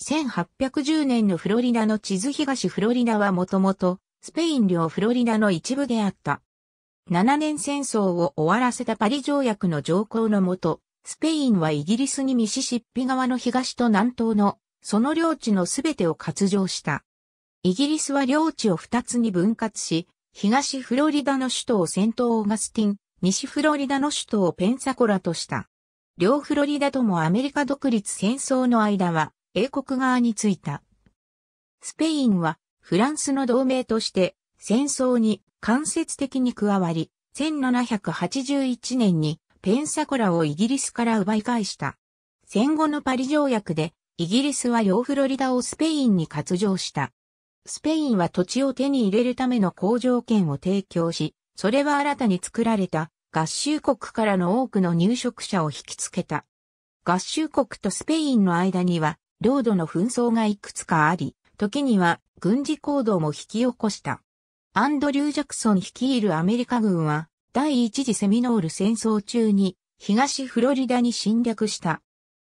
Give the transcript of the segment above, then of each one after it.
1810年のフロリダの地図東フロリダはもともとスペイン領フロリダの一部であった。7年戦争を終わらせたパリ条約の条項のもと、スペインはイギリスにミシシッピ側の東と南東のその領地のすべてを割譲した。イギリスは領地を二つに分割し、東フロリダの首都をセント・オーガスティン、西フロリダの首都をペンサコラとした。両フロリダともアメリカ独立戦争の間は、英国側についた。スペインはフランスの同盟として戦争に間接的に加わり、1781年にペンサコラをイギリスから奪い返した。戦後のパリ条約でイギリスは両フロリダをスペインに割譲した。スペインは土地を手に入れるための工場権を提供し、それは新たに作られた合衆国からの多くの入植者を引きつけた。合衆国とスペインの間には領土の紛争がいくつかあり、時には軍事行動も引き起こした。アンドリュー・ジャクソン率いるアメリカ軍は、第一次セミノール戦争中に、東フロリダに侵略した。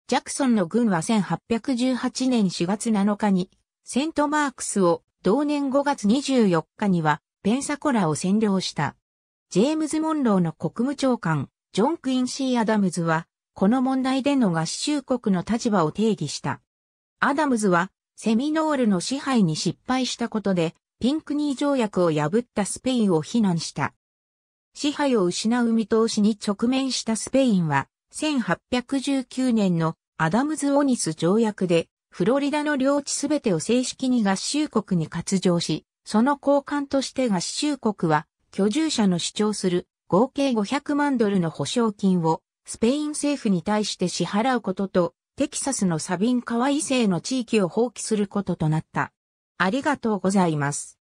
ジャクソンの軍は1818年4月7日に、セントマークスを、同年5月24日には、ペンサコラを占領した。ジェームズ・モンローの国務長官、ジョン・クインシー・アダムズは、この問題での合衆国の立場を定義した。アダムズは、セミノールの支配に失敗したことで、ピンクニー条約を破ったスペインを非難した。支配を失う見通しに直面したスペインは、1819年のアダムズ・オニス条約で、フロリダの領地すべてを正式に合衆国に割譲し、その交換として合衆国は、居住者の主張する合計500万ドルの保証金をスペイン政府に対して支払うこととテキサスのサビン川以西の地域を放棄することとなった。ありがとうございます。